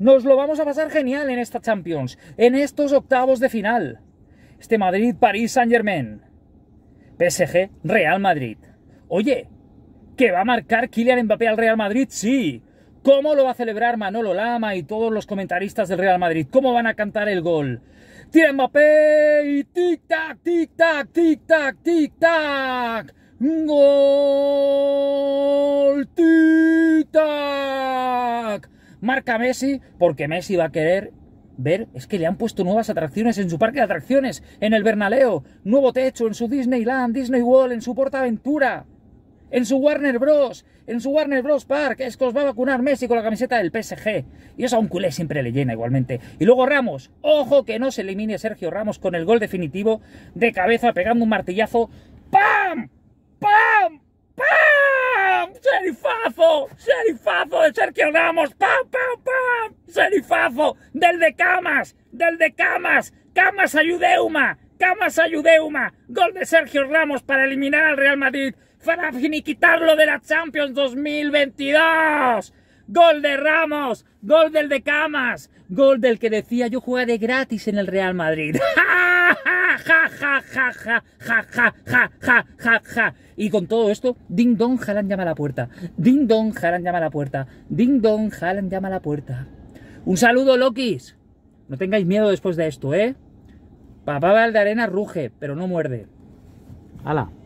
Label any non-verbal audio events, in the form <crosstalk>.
Nos lo vamos a pasar genial en esta Champions, en estos octavos de final. Este Madrid, París, Saint Germain. PSG, Real Madrid. Oye, ¿que va a marcar Kylian Mbappé al Real Madrid? Sí. ¿Cómo lo va a celebrar Manolo Lama y todos los comentaristas del Real Madrid? ¿Cómo van a cantar el gol? Tira Mbappé y tic-tac, tic-tac, tic-tac, tic-tac. ¡Gol! marca Messi, porque Messi va a querer ver es que le han puesto nuevas atracciones en su parque de atracciones, en el Bernaleo, nuevo techo en su Disneyland, Disney World, en su PortAventura, en su Warner Bros, en su Warner Bros Park, es que os va a vacunar Messi con la camiseta del PSG. Y eso a un culé siempre le llena igualmente. Y luego Ramos, ojo que no se elimine Sergio Ramos con el gol definitivo de cabeza pegando un martillazo. ¡Pam! ¡Pam! ¡Serifazo! ¡Serifazo de Sergio Ramos! ¡Pam, pam, pam! ¡Serifazo! ¡Del de Camas! ¡Del de Camas! ¡Camas Ayudeuma! ¡Camas Ayudeuma! ¡Gol de Sergio Ramos para eliminar al Real Madrid! ¡Para finiquitarlo de la Champions 2022! ¡Gol de Ramos! ¡Gol del de Camas! ¡Gol del que decía yo jugaré gratis en el Real Madrid! <laughs> ¡Ja, ja, ja, ja, ja, ja, ja, ja, ja, ja, ja. Y con todo esto, ding dong, Jalan llama a la puerta. Ding dong, Jalan llama a la puerta. Ding dong, Jalan llama a la puerta. Un saludo, Lokis. No tengáis miedo después de esto, ¿eh? Papá de arena ruge, pero no muerde. ¡Hala!